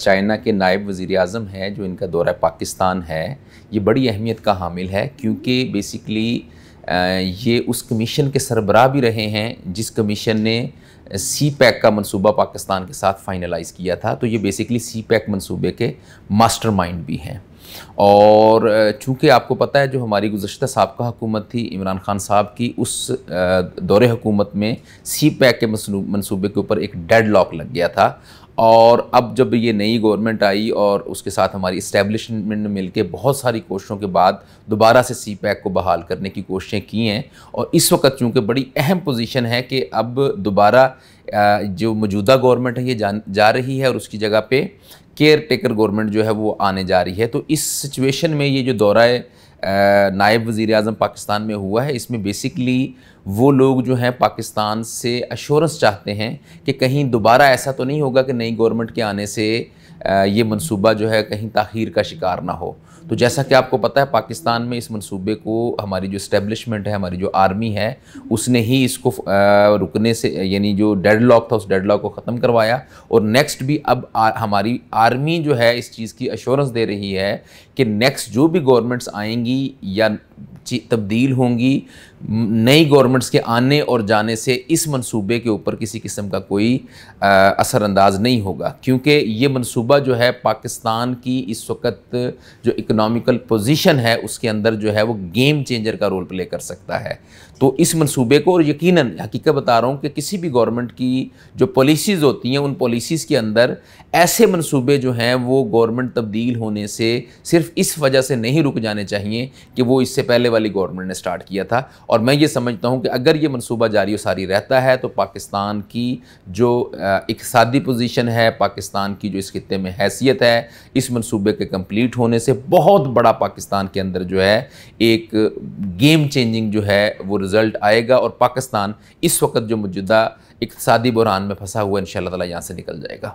China के नायब वज़ी अजम हैं जो इनका दौरा पाकिस्तान है ये बड़ी अहमियत का हामिल है क्योंकि बेसिकली ये उस कमीशन के सरबराह भी रहे हैं जिस कमीशन ने सी पैक का मनसूबा पाकिस्तान के साथ फाइनलाइज़ किया था तो ये बेसिकली सी पैक मनसूबे के मास्टरमाइंड भी हैं और चूँकि आपको पता है जो हमारी गुजशत सबका हुकूमत थी इमरान खान साहब की उस दौर हुकूमत में सी पैक के मनसूबे के ऊपर एक डेड लॉक लग गया था और अब जब ये नई गवर्नमेंट आई और उसके साथ हमारी इस्टेब्लिशमेंट ने मिलकर बहुत सारी कोशिशों के बाद दोबारा से सी पैक को बहाल करने की कोशिशें की हैं और इस वक्त चूँकि बड़ी अहम पोजीशन है कि अब दोबारा जो मौजूदा गवर्नमेंट है ये जा, जा रही है और उसकी जगह पे केयर टेकर गवर्नमेंट जो है वो आने जा रही है तो इस सिचुएशन में ये जो दौरा नायब वज़ी अजम पाकिस्तान में हुआ है इसमें बेसिकली वो लोग जो हैं पाकिस्तान से अश्योरेंस चाहते हैं कि कहीं दोबारा ऐसा तो नहीं होगा कि नई गवर्नमेंट के आने से ये मनसूबा जो है कहीं तखीर का शिकार ना हो तो जैसा कि आपको पता है पाकिस्तान में इस मनसूबे को हमारी जो इस्टेब्लिशमेंट है हमारी जो आर्मी है उसने ही इसको रुकने से यानी जो डेड लॉक था उस डेड लॉक को ख़त्म करवाया और नेक्स्ट भी अब आ, हमारी आर्मी जो है इस चीज़ की अश्योरेंस दे रही है कि नेक्स्ट जो भी गवर्नमेंट्स आएंगी या तब्दील होंगी नई गवर्नमेंट्स के आने और जाने से इस मंसूबे के ऊपर किसी किस्म का कोई असरअंदाज नहीं होगा क्योंकि ये मंसूबा जो है पाकिस्तान की इस वक्त जो इकोनॉमिकल पोजीशन है उसके अंदर जो है वो गेम चेंजर का रोल प्ले कर सकता है तो इस मंसूबे को और यकीन हकीकत बता रहा हूँ कि किसी भी गवर्नमेंट की जो पॉलिसीज़ होती हैं उन पॉलिसीज़ के अंदर ऐसे मंसूबे जो हैं वो गवर्नमेंट तब्दील होने से सिर्फ इस वजह से नहीं रुक जाने चाहिए कि वो इससे पहले वाली गवर्नमेंट ने स्टार्ट किया था और मैं ये समझता हूँ कि अगर ये मनसूबा जारी सारी रहता है तो पाकिस्तान की जो इकसादी पोजीशन है पाकिस्तान की जो इस खत्े में हैसियत है इस मनसूबे के कंप्लीट होने से बहुत बड़ा पाकिस्तान के अंदर जो है एक गेम चेंजिंग जो है वो रिज़ल्ट आएगा और पाकिस्तान इस वक्त जो मौजूदा इकतदी बुरान में फंसा हुआ इन शाला यहाँ से निकल जाएगा